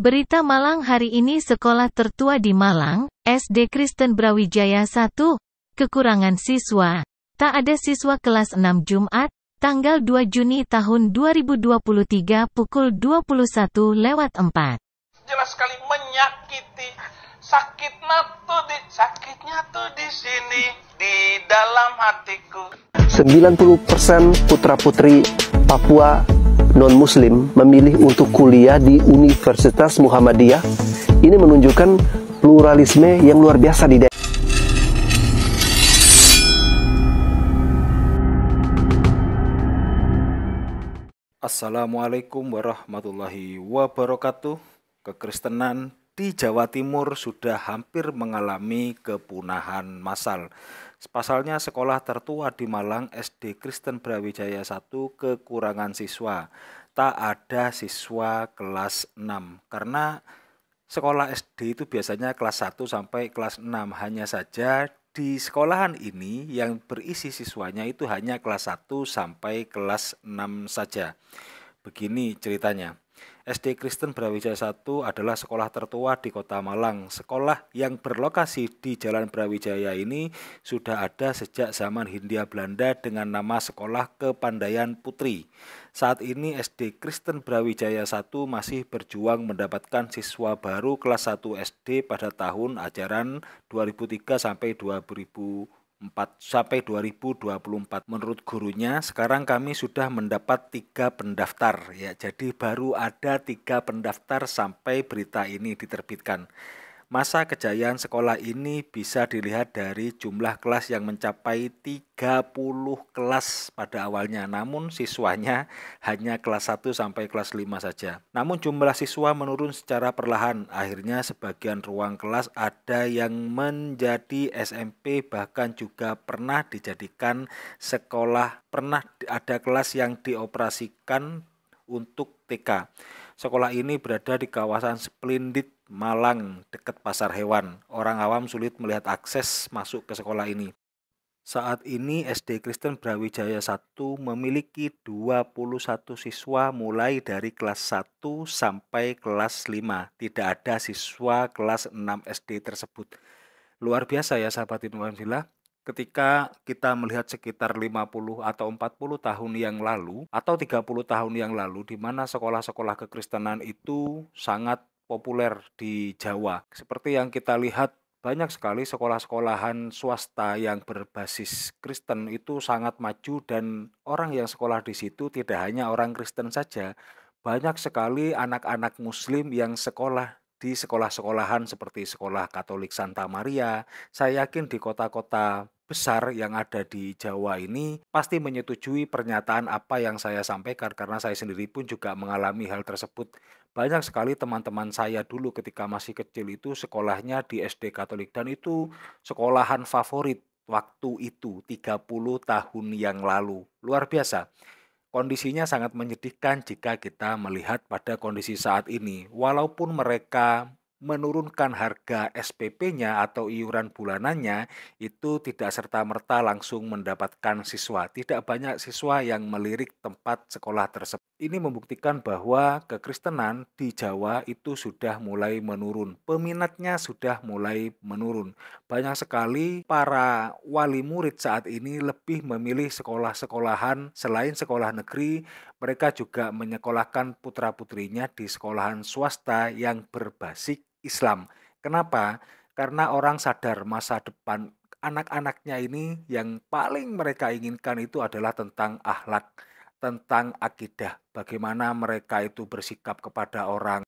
Berita Malang hari ini sekolah tertua di Malang, SD Kristen Brawijaya 1, kekurangan siswa. Tak ada siswa kelas 6 Jumat, tanggal 2 Juni tahun 2023 pukul 21 lewat 4. Jelas sekali menyakiti. Sakitnya tuh di, sakitnya tuh di sini, di dalam hatiku. 90% putra-putri Papua non-muslim memilih untuk kuliah di Universitas Muhammadiyah ini menunjukkan pluralisme yang luar biasa di daerah. Assalamualaikum warahmatullahi wabarakatuh. Kekristenan di Jawa Timur sudah hampir mengalami kepunahan massal. Pasalnya sekolah tertua di Malang SD Kristen Brawijaya 1 kekurangan siswa. Tak ada siswa kelas 6 karena sekolah SD itu biasanya kelas 1 sampai kelas 6 hanya saja di sekolahan ini yang berisi siswanya itu hanya kelas 1 sampai kelas 6 saja. Begini ceritanya. SD Kristen Brawijaya 1 adalah sekolah tertua di Kota Malang. Sekolah yang berlokasi di Jalan Brawijaya ini sudah ada sejak zaman Hindia Belanda dengan nama Sekolah Kepandaian Putri. Saat ini SD Kristen Brawijaya 1 masih berjuang mendapatkan siswa baru kelas 1 SD pada tahun ajaran 2003 sampai 2004 sampai 2024. Menurut gurunya, sekarang kami sudah mendapat tiga pendaftar ya. Jadi baru ada tiga pendaftar sampai berita ini diterbitkan. Masa kejayaan sekolah ini bisa dilihat dari jumlah kelas yang mencapai 30 kelas pada awalnya, namun siswanya hanya kelas 1 sampai kelas 5 saja. Namun jumlah siswa menurun secara perlahan, akhirnya sebagian ruang kelas ada yang menjadi SMP bahkan juga pernah dijadikan sekolah, pernah ada kelas yang dioperasikan untuk TK. Sekolah ini berada di kawasan Splendid Malang, dekat pasar hewan. Orang awam sulit melihat akses masuk ke sekolah ini. Saat ini SD Kristen Brawijaya 1 memiliki 21 siswa mulai dari kelas 1 sampai kelas 5. Tidak ada siswa kelas 6 SD tersebut. Luar biasa ya sahabat Alhamdulillah. Ketika kita melihat sekitar 50 atau 40 tahun yang lalu atau 30 tahun yang lalu di mana sekolah-sekolah kekristenan itu sangat populer di Jawa. Seperti yang kita lihat banyak sekali sekolah-sekolahan swasta yang berbasis Kristen itu sangat maju dan orang yang sekolah di situ tidak hanya orang Kristen saja, banyak sekali anak-anak muslim yang sekolah di sekolah-sekolahan seperti Sekolah Katolik Santa Maria, saya yakin di kota-kota besar yang ada di Jawa ini pasti menyetujui pernyataan apa yang saya sampaikan karena saya sendiri pun juga mengalami hal tersebut. Banyak sekali teman-teman saya dulu ketika masih kecil itu sekolahnya di SD Katolik dan itu sekolahan favorit waktu itu 30 tahun yang lalu. Luar biasa. Kondisinya sangat menyedihkan jika kita melihat pada kondisi saat ini, walaupun mereka menurunkan harga SPP-nya atau iuran bulanannya itu tidak serta-merta langsung mendapatkan siswa. Tidak banyak siswa yang melirik tempat sekolah tersebut. Ini membuktikan bahwa kekristenan di Jawa itu sudah mulai menurun. Peminatnya sudah mulai menurun. Banyak sekali para wali murid saat ini lebih memilih sekolah-sekolahan selain sekolah negeri, mereka juga menyekolahkan putra-putrinya di sekolahan swasta yang berbasis Islam. Kenapa? Karena orang sadar masa depan anak-anaknya ini yang paling mereka inginkan itu adalah tentang akhlak, tentang akidah, bagaimana mereka itu bersikap kepada orang.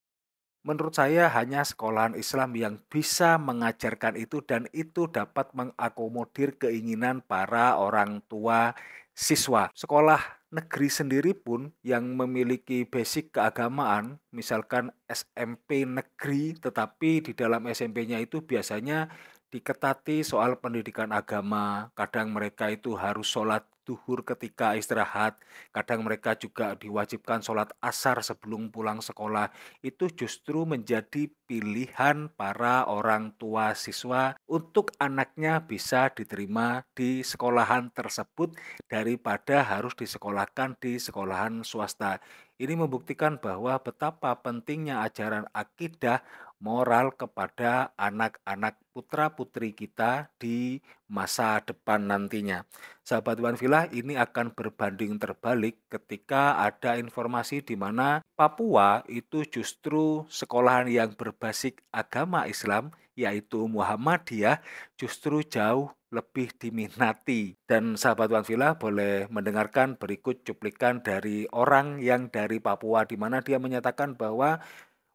Menurut saya hanya sekolahan Islam yang bisa mengajarkan itu dan itu dapat mengakomodir keinginan para orang tua siswa. Sekolah negeri sendiri pun yang memiliki basic keagamaan, misalkan SMP negeri, tetapi di dalam SMP-nya itu biasanya diketati soal pendidikan agama. Kadang mereka itu harus sholat duhur ketika istirahat. Kadang mereka juga diwajibkan sholat asar sebelum pulang sekolah. Itu justru menjadi pilihan para orang tua siswa untuk anaknya bisa diterima di sekolahan tersebut daripada harus disekolahkan di sekolahan swasta. Ini membuktikan bahwa betapa pentingnya ajaran akidah moral kepada anak-anak putra-putri kita di masa depan nantinya. Sahabat Wanvila ini akan berbanding terbalik ketika ada informasi di mana Papua itu justru sekolahan yang berbasik agama Islam yaitu Muhammadiyah justru jauh lebih diminati. Dan sahabat Wanvila boleh mendengarkan berikut cuplikan dari orang yang dari Papua di mana dia menyatakan bahwa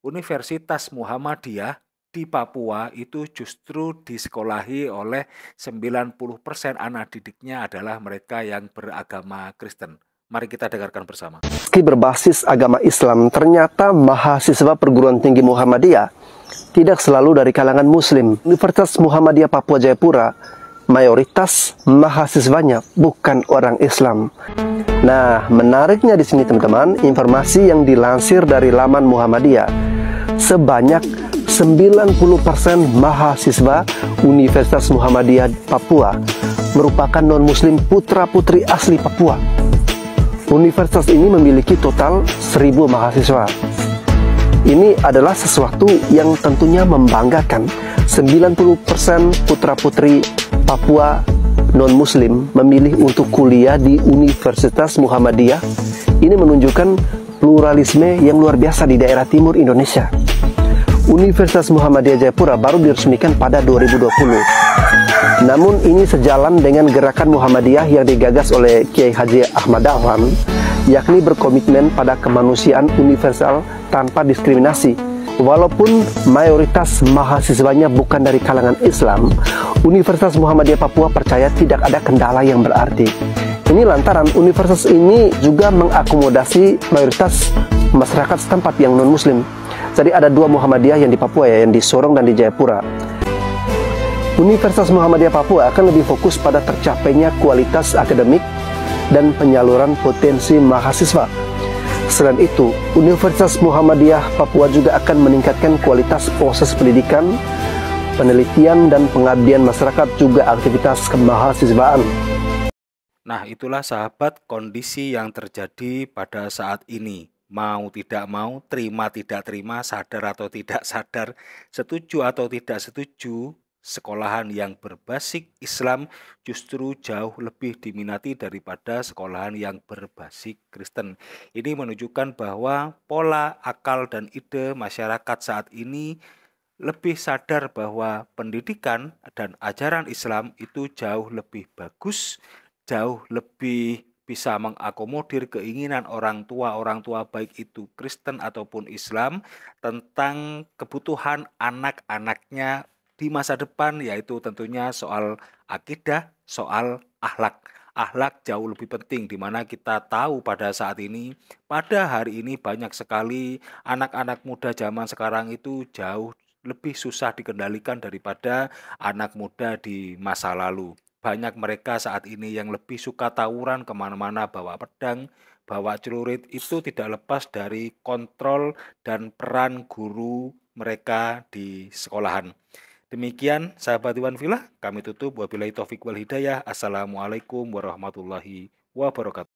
Universitas Muhammadiyah di Papua itu justru disekolahi oleh 90% anak didiknya adalah mereka yang beragama Kristen. Mari kita dengarkan bersama. Meski berbasis agama Islam, ternyata mahasiswa perguruan tinggi Muhammadiyah tidak selalu dari kalangan Muslim. Universitas Muhammadiyah Papua Jayapura, mayoritas mahasiswanya bukan orang Islam. Nah, menariknya di sini teman-teman, informasi yang dilansir dari laman Muhammadiyah sebanyak 90% mahasiswa Universitas Muhammadiyah Papua merupakan non-muslim putra-putri asli Papua. Universitas ini memiliki total 1000 mahasiswa. Ini adalah sesuatu yang tentunya membanggakan. 90% putra-putri Papua non-muslim memilih untuk kuliah di Universitas Muhammadiyah. Ini menunjukkan pluralisme yang luar biasa di daerah timur Indonesia. Universitas Muhammadiyah Jayapura baru diresmikan pada 2020. Namun ini sejalan dengan gerakan Muhammadiyah yang digagas oleh Kiai Haji Ahmad Dahlan, yakni berkomitmen pada kemanusiaan universal tanpa diskriminasi. Walaupun mayoritas mahasiswanya bukan dari kalangan Islam, Universitas Muhammadiyah Papua percaya tidak ada kendala yang berarti ini lantaran universitas ini juga mengakomodasi mayoritas masyarakat setempat yang non-muslim. Jadi ada dua Muhammadiyah yang di Papua ya, yang di Sorong dan di Jayapura. Universitas Muhammadiyah Papua akan lebih fokus pada tercapainya kualitas akademik dan penyaluran potensi mahasiswa. Selain itu, Universitas Muhammadiyah Papua juga akan meningkatkan kualitas proses pendidikan, penelitian, dan pengabdian masyarakat juga aktivitas kemahasiswaan. Nah, itulah sahabat kondisi yang terjadi pada saat ini. Mau tidak mau, terima tidak terima, sadar atau tidak sadar, setuju atau tidak setuju, sekolahan yang berbasik Islam justru jauh lebih diminati daripada sekolahan yang berbasik Kristen. Ini menunjukkan bahwa pola akal dan ide masyarakat saat ini lebih sadar bahwa pendidikan dan ajaran Islam itu jauh lebih bagus jauh lebih bisa mengakomodir keinginan orang tua, orang tua baik itu Kristen ataupun Islam tentang kebutuhan anak-anaknya di masa depan yaitu tentunya soal akidah, soal ahlak. Ahlak jauh lebih penting di mana kita tahu pada saat ini, pada hari ini banyak sekali anak-anak muda zaman sekarang itu jauh lebih susah dikendalikan daripada anak muda di masa lalu. Banyak mereka saat ini yang lebih suka tawuran kemana-mana bawa pedang, bawa celurit itu tidak lepas dari kontrol dan peran guru mereka di sekolahan. Demikian sahabat Iwan Villa, kami tutup. Wabillahi taufiq wal hidayah. Assalamualaikum warahmatullahi wabarakatuh.